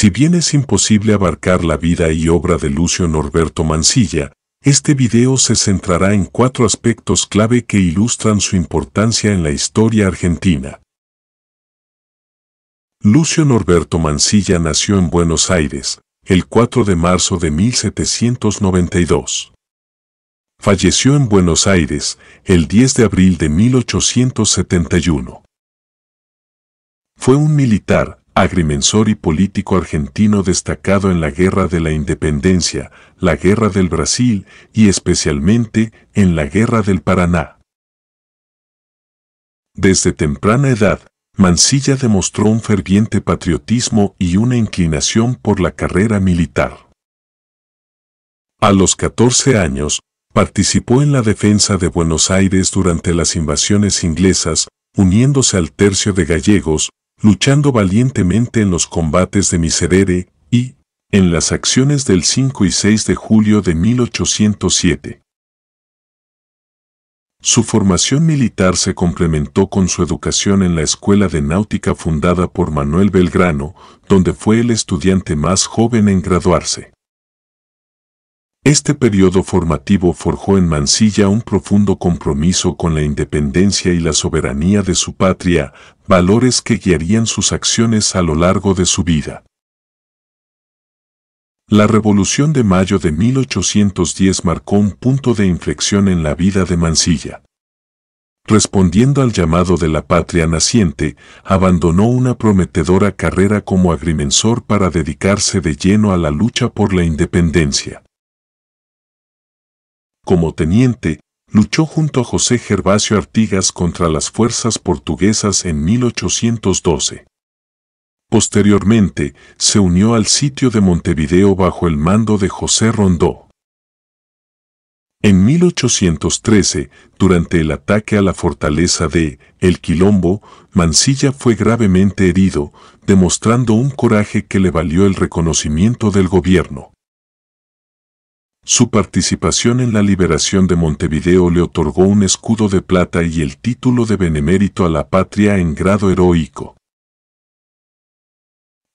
Si bien es imposible abarcar la vida y obra de Lucio Norberto Mansilla, este video se centrará en cuatro aspectos clave que ilustran su importancia en la historia argentina. Lucio Norberto Mansilla nació en Buenos Aires, el 4 de marzo de 1792. Falleció en Buenos Aires el 10 de abril de 1871. Fue un militar, agrimensor y político argentino destacado en la Guerra de la Independencia, la Guerra del Brasil y especialmente en la Guerra del Paraná. Desde temprana edad, Mansilla demostró un ferviente patriotismo y una inclinación por la carrera militar. A los 14 años, participó en la defensa de Buenos Aires durante las invasiones inglesas, uniéndose al tercio de gallegos, luchando valientemente en los combates de Miserere y, en las acciones del 5 y 6 de julio de 1807. Su formación militar se complementó con su educación en la Escuela de Náutica fundada por Manuel Belgrano, donde fue el estudiante más joven en graduarse. Este periodo formativo forjó en Mansilla un profundo compromiso con la independencia y la soberanía de su patria, valores que guiarían sus acciones a lo largo de su vida. La Revolución de Mayo de 1810 marcó un punto de inflexión en la vida de Mansilla. Respondiendo al llamado de la patria naciente, abandonó una prometedora carrera como agrimensor para dedicarse de lleno a la lucha por la independencia. Como teniente, luchó junto a José Gervasio Artigas contra las fuerzas portuguesas en 1812. Posteriormente, se unió al sitio de Montevideo bajo el mando de José Rondó. En 1813, durante el ataque a la fortaleza de El Quilombo, Mansilla fue gravemente herido, demostrando un coraje que le valió el reconocimiento del gobierno. Su participación en la liberación de Montevideo le otorgó un escudo de plata y el título de Benemérito a la patria en grado heroico.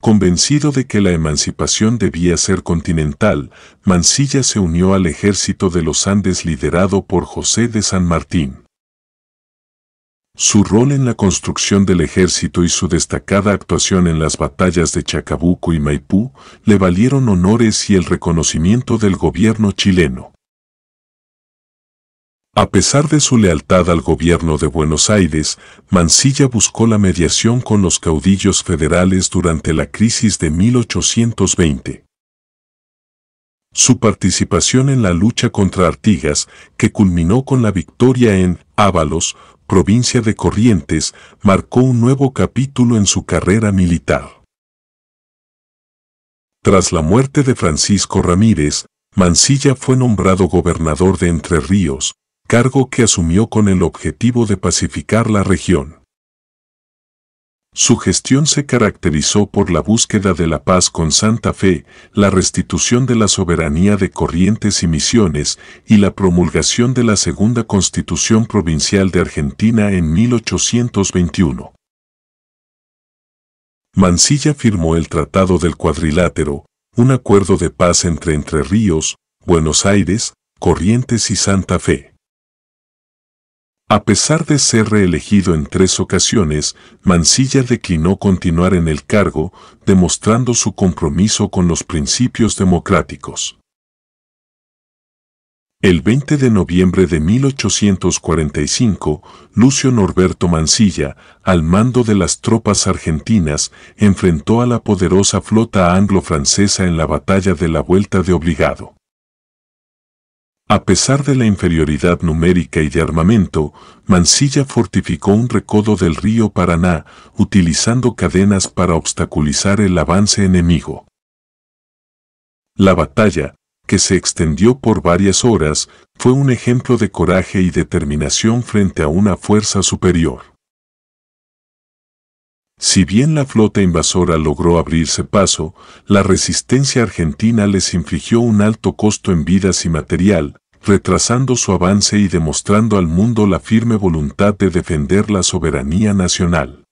Convencido de que la emancipación debía ser continental, Mansilla se unió al ejército de los Andes liderado por José de San Martín. Su rol en la construcción del ejército y su destacada actuación en las batallas de Chacabuco y Maipú le valieron honores y el reconocimiento del gobierno chileno. A pesar de su lealtad al gobierno de Buenos Aires, Mansilla buscó la mediación con los caudillos federales durante la crisis de 1820. Su participación en la lucha contra Artigas, que culminó con la victoria en Ábalos, provincia de Corrientes, marcó un nuevo capítulo en su carrera militar. Tras la muerte de Francisco Ramírez, Mancilla fue nombrado gobernador de Entre Ríos, cargo que asumió con el objetivo de pacificar la región. Su gestión se caracterizó por la búsqueda de la paz con Santa Fe, la restitución de la soberanía de Corrientes y Misiones y la promulgación de la Segunda Constitución Provincial de Argentina en 1821. Mansilla firmó el Tratado del Cuadrilátero, un acuerdo de paz entre Entre Ríos, Buenos Aires, Corrientes y Santa Fe. A pesar de ser reelegido en tres ocasiones, Mansilla declinó continuar en el cargo, demostrando su compromiso con los principios democráticos. El 20 de noviembre de 1845, Lucio Norberto Mansilla, al mando de las tropas argentinas, enfrentó a la poderosa flota anglo-francesa en la batalla de la Vuelta de Obligado. A pesar de la inferioridad numérica y de armamento, Mansilla fortificó un recodo del río Paraná, utilizando cadenas para obstaculizar el avance enemigo. La batalla, que se extendió por varias horas, fue un ejemplo de coraje y determinación frente a una fuerza superior. Si bien la flota invasora logró abrirse paso, la resistencia argentina les infligió un alto costo en vidas y material, retrasando su avance y demostrando al mundo la firme voluntad de defender la soberanía nacional.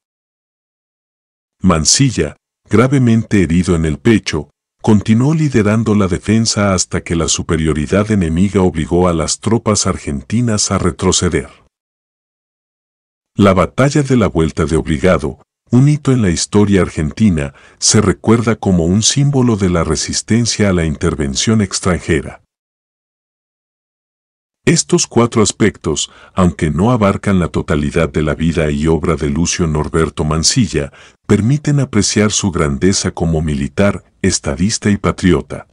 Mansilla, gravemente herido en el pecho, continuó liderando la defensa hasta que la superioridad enemiga obligó a las tropas argentinas a retroceder. La batalla de la Vuelta de Obligado, un hito en la historia argentina, se recuerda como un símbolo de la resistencia a la intervención extranjera. Estos cuatro aspectos, aunque no abarcan la totalidad de la vida y obra de Lucio Norberto Mansilla, permiten apreciar su grandeza como militar, estadista y patriota.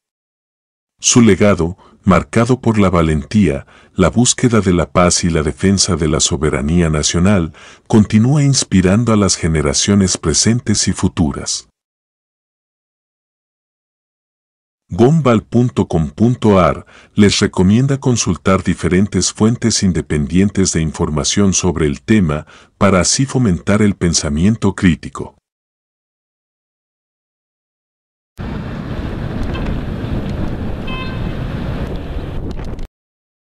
Su legado, marcado por la valentía, la búsqueda de la paz y la defensa de la soberanía nacional, continúa inspirando a las generaciones presentes y futuras. gombal.com.ar les recomienda consultar diferentes fuentes independientes de información sobre el tema para así fomentar el pensamiento crítico.